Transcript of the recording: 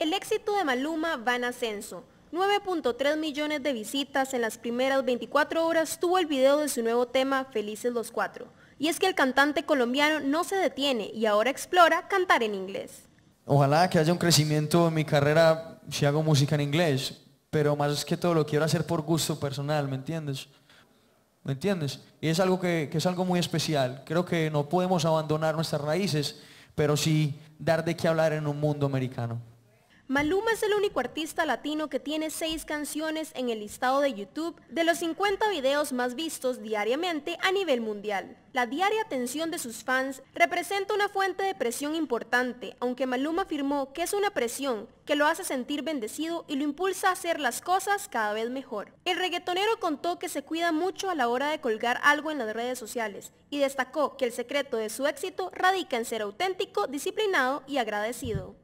El éxito de Maluma va en ascenso. 9.3 millones de visitas en las primeras 24 horas tuvo el video de su nuevo tema Felices los Cuatro. Y es que el cantante colombiano no se detiene y ahora explora cantar en inglés. Ojalá que haya un crecimiento en mi carrera si hago música en inglés, pero más que todo lo quiero hacer por gusto personal, ¿me entiendes? ¿Me entiendes? Y es algo que, es algo muy especial. Creo que no podemos abandonar nuestras raíces, pero sí dar de qué hablar en un mundo americano. Maluma es el único artista latino que tiene seis canciones en el listado de YouTube de los 50 videos más vistos diariamente a nivel mundial. La diaria atención de sus fans representa una fuente de presión importante, aunque Maluma afirmó que es una presión que lo hace sentir bendecido y lo impulsa a hacer las cosas cada vez mejor. El reggaetonero contó que se cuida mucho a la hora de colgar algo en las redes sociales y destacó que el secreto de su éxito radica en ser auténtico, disciplinado y agradecido.